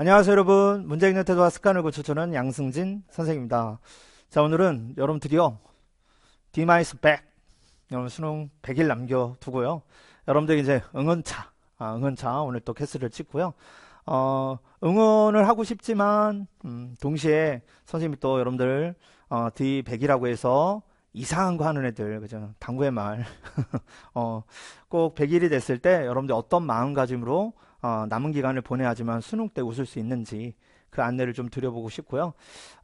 안녕하세요 여러분 문재인의 태도와 습관을 고쳐주는 양승진 선생입니다 자 오늘은 여러분 드디어 디마이스 100 여러분 수능 100일 남겨두고요 여러분들 이제 응원차 아, 응원차 오늘 또 캐스를 찍고요 어, 응원을 하고 싶지만 음, 동시에 선생님이 또 여러분들 어, D100이라고 해서 이상한 거 하는 애들, 그죠? 당구의 말. 어, 꼭 100일이 됐을 때 여러분들 어떤 마음가짐으로 어, 남은 기간을 보내야지만 수능 때 웃을 수 있는지 그 안내를 좀 드려보고 싶고요.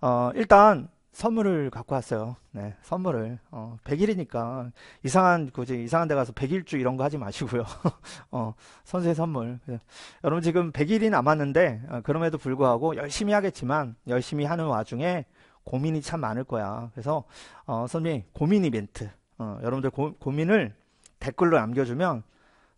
어, 일단 선물을 갖고 왔어요. 네, 선물을. 어, 100일이니까 이상한 굳이 이상한 데 가서 100일주 이런 거 하지 마시고요. 어, 선수의 선물. 네. 여러분 지금 100일이 남았는데 어, 그럼에도 불구하고 열심히 하겠지만 열심히 하는 와중에 고민이 참 많을 거야. 그래서 어, 선생님 고민 이벤트. 어, 여러분들 고, 고민을 댓글로 남겨주면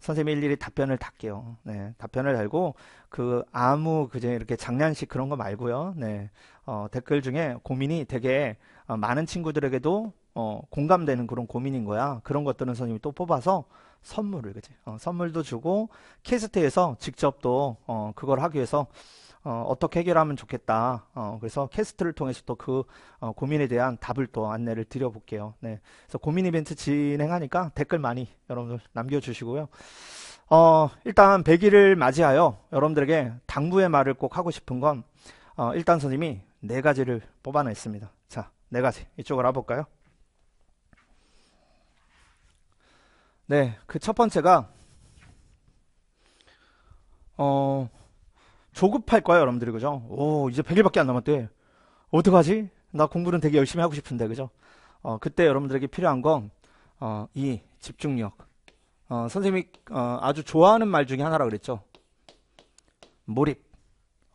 선생님이 일일이 답변을 달게요. 네, 답변을 달고 그 아무 그저 이렇게 장난식 그런 거 말고요. 네, 어, 댓글 중에 고민이 되게 어, 많은 친구들에게도 어, 공감되는 그런 고민인 거야. 그런 것들은 선생님이 또 뽑아서 선물을 그지. 어, 선물도 주고 캐스트에서 직접 또 어, 그걸 하기 위해서 어, 어떻게 해결하면 좋겠다. 어, 그래서 캐스트를 통해서 또그 어, 고민에 대한 답을 또 안내를 드려볼게요. 네, 그래서 고민 이벤트 진행하니까 댓글 많이 여러분들 남겨주시고요. 어, 일단 100일을 맞이하여 여러분들에게 당부의 말을 꼭 하고 싶은 건 어, 일단 선생님이 네 가지를 뽑아냈습니다. 자, 네 가지 이쪽을 와볼까요? 네, 그 첫 번째가 어, 조급할 거야 여러분들이 그죠? 오 이제 100일밖에 안 남았대. 어떡하지? 나 공부는 되게 열심히 하고 싶은데 그죠? 어, 그때 여러분들에게 필요한 건이 어, 집중력. 어, 선생님이 어, 아주 좋아하는 말 중에 하나라 그랬죠. 몰입.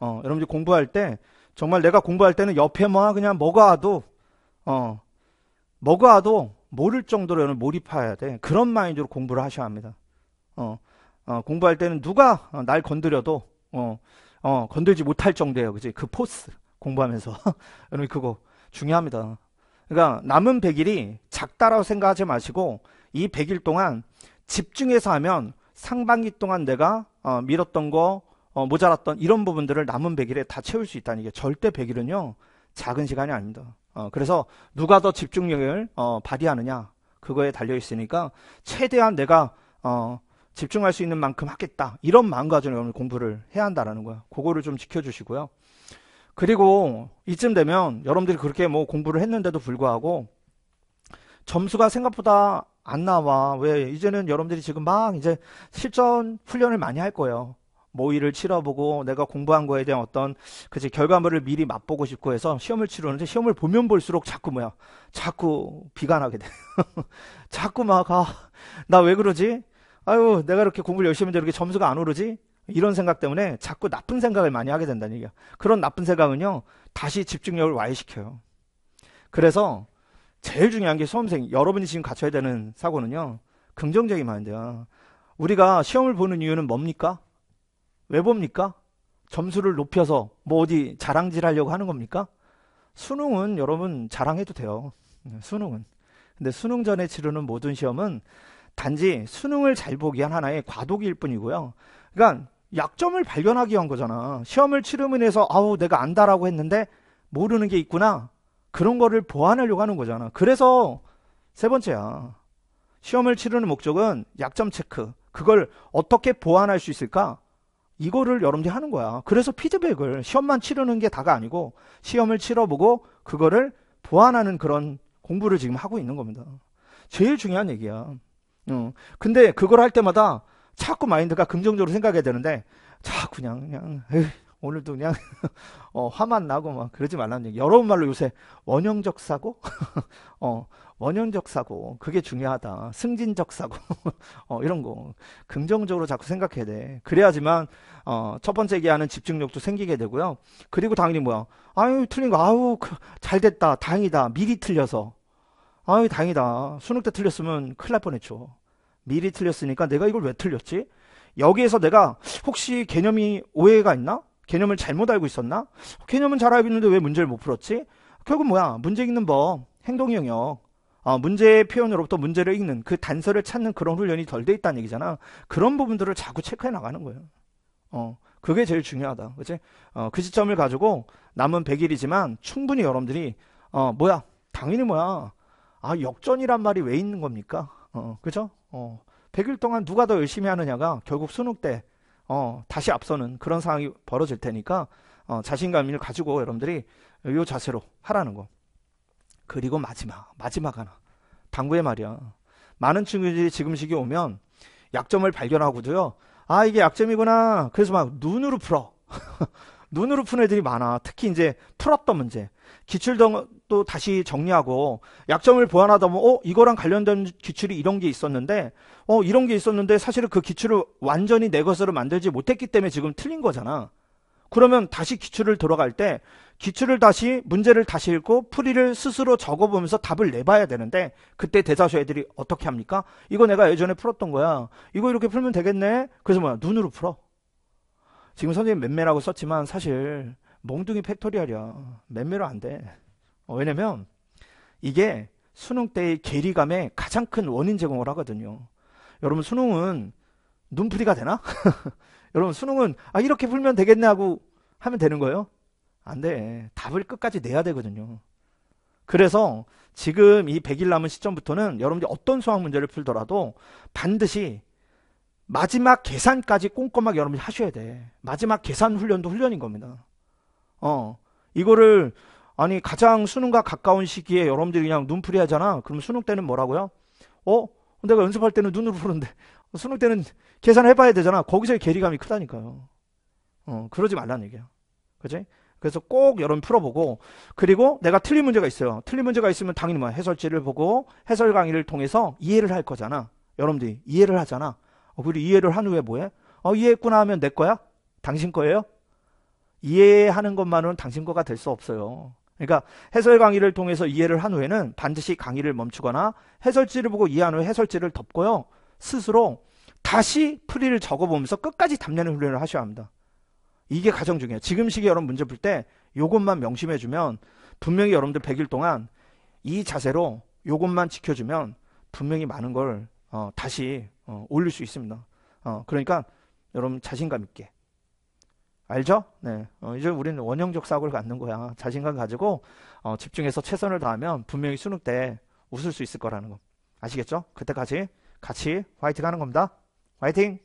어, 여러분들이 공부할 때 정말 내가 공부할 때는 옆에 뭐 그냥 뭐가 와도 뭐가 와도 모를 정도로 여러분 몰입해야 돼. 그런 마인드로 공부를 하셔야 합니다. 어, 공부할 때는 누가 날 건드려도 어, 어, 건들지 못할 정도예요. 그지? 그 포스 공부하면서 여러분 그거 중요합니다. 그러니까 남은 100일이 작다라고 생각하지 마시고 이 100일 동안 집중해서 하면 상반기 동안 내가 어, 밀었던 거 어, 모자랐던 이런 부분들을 남은 100일에 다 채울 수 있다는 게 절대 100일은요 작은 시간이 아닙니다. 어, 그래서 누가 더 집중력을 어, 발휘하느냐 그거에 달려 있으니까 최대한 내가 어, 집중할 수 있는 만큼 하겠다. 이런 마음가짐으로 여 공부를 해야 한다라는 거야. 그거를 좀 지켜주시고요. 그리고 이쯤 되면 여러분들이 그렇게 뭐 공부를 했는데도 불구하고 점수가 생각보다 안 나와. 왜? 이제는 여러분들이 지금 막 이제 실전 훈련을 많이 할 거예요. 모의를 치러보고 내가 공부한 거에 대한 어떤 그치 결과물을 미리 맛보고 싶고 해서 시험을 치르는데 시험을 보면 볼수록 자꾸 뭐야 자꾸 비관하게 돼 자꾸 막 아 나 왜 그러지 아유, 내가 이렇게 공부를 열심히 했는데 이렇게 점수가 안 오르지? 이런 생각 때문에 자꾸 나쁜 생각을 많이 하게 된다는 얘기야. 그런 나쁜 생각은요, 다시 집중력을 와해시켜요. 그래서 제일 중요한 게 수험생, 여러분이 지금 갖춰야 되는 사고는요, 긍정적인 마인드야. 우리가 시험을 보는 이유는 뭡니까? 왜 봅니까? 점수를 높여서 뭐 어디 자랑질 하려고 하는 겁니까? 수능은 여러분 자랑해도 돼요. 수능은. 근데 수능 전에 치르는 모든 시험은 단지 수능을 잘 보기 위한 하나의 과도기일 뿐이고요. 그러니까 약점을 발견하기 위한 거잖아. 시험을 치르면 해서 아우 내가 안다라고 했는데 모르는 게 있구나. 그런 거를 보완하려고 하는 거잖아. 그래서 세 번째야. 시험을 치르는 목적은 약점 체크. 그걸 어떻게 보완할 수 있을까? 이거를 여러분들이 하는 거야. 그래서 피드백을 시험만 치르는 게 다가 아니고 시험을 치러보고 그거를 보완하는 그런 공부를 지금 하고 있는 겁니다. 제일 중요한 얘기야. 어. 근데 그걸 할 때마다 자꾸 마인드가 긍정적으로 생각해야 되는데 자꾸 그냥 그냥 에이, 오늘도 그냥 어, 화만 나고 막 그러지 말라는 얘기. 여러분 말로 요새 원형적 사고, 어, 원형적 사고 그게 중요하다. 승진적 사고 어, 이런 거 긍정적으로 자꾸 생각해야 돼. 그래야지만 어, 첫 번째 얘기하는 집중력도 생기게 되고요. 그리고 당연히 뭐야? 아유 틀린 거 아우 그, 잘 됐다 다행이다 미리 틀려서 아유, 다행이다. 수능 때 틀렸으면 큰일 날 뻔했죠. 미리 틀렸으니까 내가 이걸 왜 틀렸지? 여기에서 내가 혹시 개념이 오해가 있나? 개념을 잘못 알고 있었나? 개념은 잘 알고 있는데 왜 문제를 못 풀었지? 결국 뭐야? 문제 읽는 법, 행동 영역, 어, 아, 문제의 표현으로부터 문제를 읽는 그 단서를 찾는 그런 훈련이 덜 돼 있다는 얘기잖아. 그런 부분들을 자꾸 체크해 나가는 거예요. 어, 그게 제일 중요하다. 그치? 어, 그 시점을 가지고 남은 100일이지만 충분히 여러분들이, 어, 뭐야? 당연히 뭐야? 아, 역전이란 말이 왜 있는 겁니까? 어, 어 그죠? 어, 100일 동안 누가 더 열심히 하느냐가 결국 수능 때, 어, 다시 앞서는 그런 상황이 벌어질 테니까, 어, 자신감을 가지고 여러분들이 요 자세로 하라는 거. 그리고 마지막, 마지막 하나. 당구의 말이야. 많은 친구들이 지금 시기 오면 약점을 발견하고도요, 아, 이게 약점이구나. 그래서 막 눈으로 풀어. 눈으로 푸는 애들이 많아. 특히 이제 풀었던 문제. 기출도 다시 정리하고 약점을 보완하다 보면 어 이거랑 관련된 기출이 이런 게 있었는데 어 이런 게 있었는데 사실은 그 기출을 완전히 내 것으로 만들지 못했기 때문에 지금 틀린 거잖아. 그러면 다시 기출을 들어갈때 기출을 다시 문제를 다시 읽고 풀이를 스스로 적어보면서 답을 내봐야 되는데 그때 대다수 애들이 어떻게 합니까? 이거 내가 예전에 풀었던 거야. 이거 이렇게 풀면 되겠네. 그래서 뭐야 눈으로 풀어. 지금 선생님 맴매라고 썼지만 사실 몽둥이 팩토리하이 맴매로 안 돼. 어, 왜냐면 이게 수능 때의 괴리감의 가장 큰 원인 제공을 하거든요. 여러분 수능은 눈풀이가 되나? 여러분 수능은 아 이렇게 풀면 되겠네 하고 하면 되는 거예요? 안 돼. 답을 끝까지 내야 되거든요. 그래서 지금 이 100일 남은 시점부터는 여러분들이 어떤 수학 문제를 풀더라도 반드시 마지막 계산까지 꼼꼼하게 여러분이 하셔야 돼. 마지막 계산 훈련도 훈련인 겁니다. 어, 이거를, 아니, 가장 수능과 가까운 시기에 여러분들이 그냥 눈풀이 하잖아? 그럼 수능 때는 뭐라고요? 어? 내가 연습할 때는 눈으로 푸는데, 수능 때는 계산을 해봐야 되잖아? 거기서의 괴리감이 크다니까요. 어, 그러지 말라는 얘기야. 그지? 그래서 꼭 여러분 풀어보고, 그리고 내가 틀린 문제가 있어요. 틀린 문제가 있으면 당연히 뭐 해설지를 보고, 해설 강의를 통해서 이해를 할 거잖아. 여러분들이 이해를 하잖아. 어, 그리고 이해를 한 후에 뭐해? 어, 이해했구나 하면 내 거야? 당신 거예요? 이해하는 것만으로는 당신 거가 될 수 없어요. 그러니까 해설 강의를 통해서 이해를 한 후에는 반드시 강의를 멈추거나 해설지를 보고 이해한 후에 해설지를 덮고요. 스스로 다시 풀이를 적어보면서 끝까지 답내는 훈련을 하셔야 합니다. 이게 가장 중요해요. 지금 시기에 여러분 문제 풀 때 요것만 명심해주면 분명히 여러분들 100일 동안 이 자세로 요것만 지켜주면 분명히 많은 걸 어, 다시 어, 올릴 수 있습니다. 어, 그러니까 여러분 자신감 있게 알죠? 네. 어, 이제 우리는 원형적 사고를 갖는 거야. 자신감 가지고 어, 집중해서 최선을 다하면 분명히 수능 때 웃을 수 있을 거라는 거. 아시겠죠? 그때까지 같이 화이팅 하는 겁니다. 화이팅!